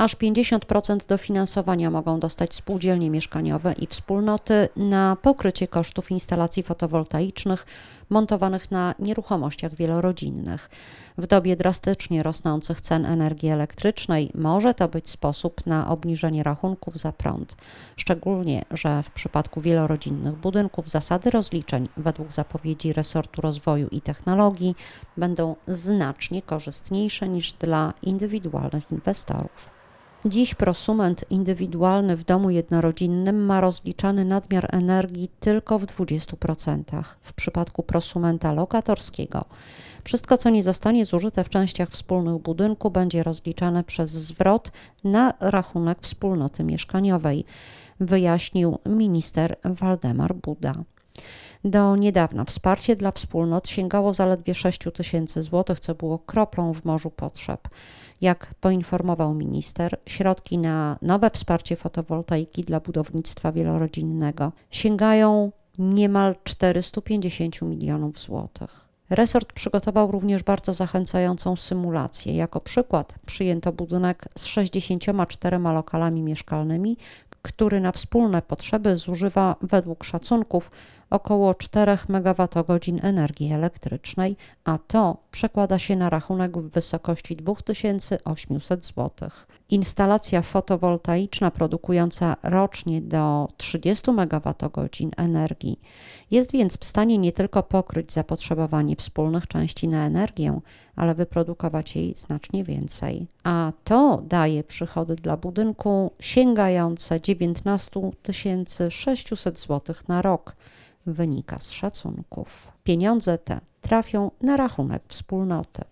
Aż 50% dofinansowania mogą dostać spółdzielnie mieszkaniowe i wspólnoty na pokrycie kosztów instalacji fotowoltaicznych montowanych na nieruchomościach wielorodzinnych. W dobie drastycznie rosnących cen energii elektrycznej może to być sposób na obniżenie rachunków za prąd, szczególnie, że w przypadku wielorodzinnych budynków zasady rozliczeń według zapowiedzi resortu rozwoju i technologii będą znacznie korzystniejsze niż dla indywidualnych inwestorów. Dziś prosument indywidualny w domu jednorodzinnym ma rozliczany nadmiar energii tylko w 20%. W przypadku prosumenta lokatorskiego wszystko, co nie zostanie zużyte w częściach wspólnych budynku, będzie rozliczane przez zwrot na rachunek wspólnoty mieszkaniowej, wyjaśnił minister Waldemar Buda. Do niedawna wsparcie dla wspólnot sięgało zaledwie 6 tysięcy złotych, co było kroplą w morzu potrzeb. Jak poinformował minister, środki na nowe wsparcie fotowoltaiki dla budownictwa wielorodzinnego sięgają niemal 450 milionów złotych. Resort przygotował również bardzo zachęcającą symulację. Jako przykład przyjęto budynek z 64 lokalami mieszkalnymi, który na wspólne potrzeby zużywa według szacunków około 4 MWh energii elektrycznej, a to przekłada się na rachunek w wysokości 2800 zł. Instalacja fotowoltaiczna produkująca rocznie do 30 MWh energii jest więc w stanie nie tylko pokryć zapotrzebowanie wspólnych części na energię, ale wyprodukować jej znacznie więcej. A to daje przychody dla budynku sięgające 19 600 zł na rok, wynika z szacunków. Pieniądze te trafią na rachunek wspólnoty.